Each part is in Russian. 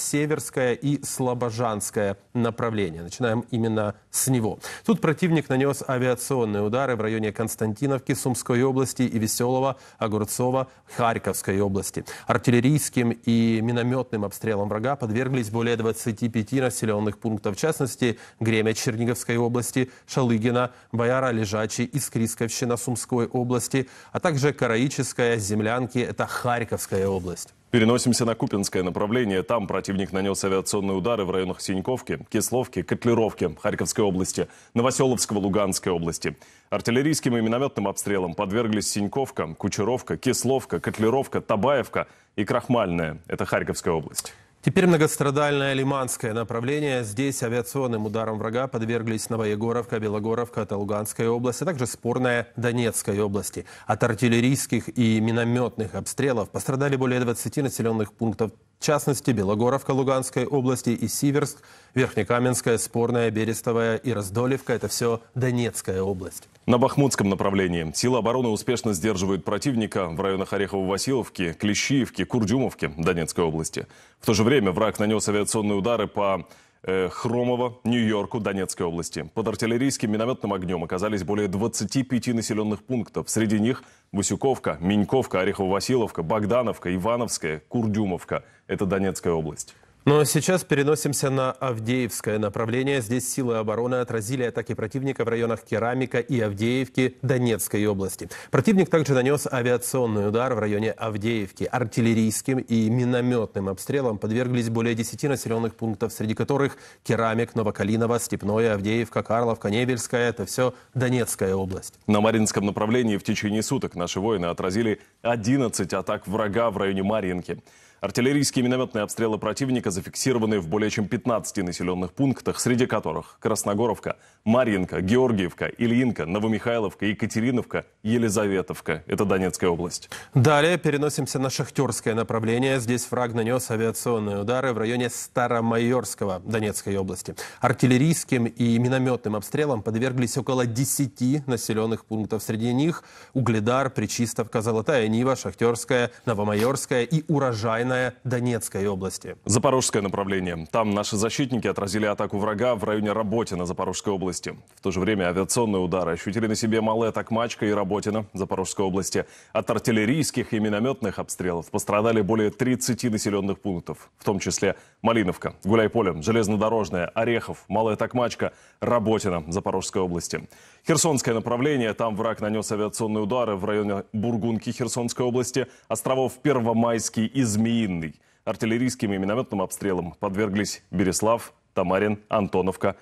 Северское и Слобожанское направление. Начинаем именно с него. Тут противник нанес авиационные удары в районе Константиновки, Сумской области и Веселого, Огурцова, Харьковской области. Артиллерийским и минометным обстрелом врага подверглись более 25 населенных пунктов, в частности, Гремя Черниговской области, Шалыгина, Бояра, Лежачий, Искрисковщина Сумской области, а также Караическая, Землянки, это Харьковская область. Переносимся на Купинское направление. Там противник нанес авиационные удары в районах Синьковки, Кисловки, Котлеровки, Харьковской области, Новоселовского, Луганской области. Артиллерийским и минометным обстрелом подверглись Синьковка, Кучеровка, Кисловка, Котлеровка, Табаевка и Крахмальная. Это Харьковская область. Теперь многострадальное Лиманское направление. Здесь авиационным ударом врага подверглись Новоегоровка, Белогоровка, Талуганская область, а также спорная Донецкая области. От артиллерийских и минометных обстрелов пострадали более 20 населенных пунктов, в частности Белогоровка Луганской области и Сиверск, Верхнекаменская, Спорная, Берестовая и Раздолевка. Это все Донецкая область. На Бахмутском направлении силы обороны успешно сдерживают противника в районах Орехово-Василовки, Клещиевки, Курдюмовки Донецкой области. В то же время враг нанес авиационные удары по э, Хромово, Нью-Йорку, Донецкой области. Под артиллерийским минометным огнем оказались более 25 населенных пунктов. Среди них Васюковка, Миньковка, Орехово-Василовка, Богдановка, Ивановская, Курдюмовка. Это Донецкая область. Но ну, а сейчас переносимся на Авдеевское направление. Здесь силы обороны отразили атаки противника в районах Керамика и Авдеевки Донецкой области. Противник также нанес авиационный удар в районе Авдеевки. Артиллерийским и минометным обстрелом подверглись более 10 населенных пунктов, среди которых Керамик, Новокалиново, Степное, Авдеевка, Карловка, Невельская. Это все Донецкая область. На Маринском направлении в течение суток наши воины отразили 11 атак врага в районе Маринки. Артиллерийские минометные обстрелы противника зафиксированы в более чем 15 населенных пунктах, среди которых Красногоровка, Маринка, Георгиевка, Ильинка, Новомихайловка, Екатериновка, Елизаветовка. Это Донецкая область. Далее переносимся на шахтерское направление. Здесь враг нанес авиационные удары в районе Старомайорского Донецкой области. Артиллерийским и минометным обстрелам подверглись около 10 населенных пунктов. Среди них Угледар, Причистовка, Золотая Нива, Шахтерская, Новомайорская и Урожайная Донецкой области. Запорожское направление. Там наши защитники отразили атаку врага в районе Работина Запорожской области. В то же время авиационные удары ощутили на себе малая Токмачка и Работина Запорожской области. От артиллерийских и минометных обстрелов пострадали более 30 населенных пунктов, в том числе Малиновка, Гуляйполе, Железнодорожная, Орехов, Малая Токмачка, Работина Запорожской области. Херсонское направление. Там враг нанес авиационные удары в районе Бургунки Херсон Херсонской области, островов Первомайский и Змеиный. Артиллерийским и минометным обстрелом подверглись Береслав, Тамарин, Антоновка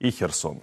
и Херсон.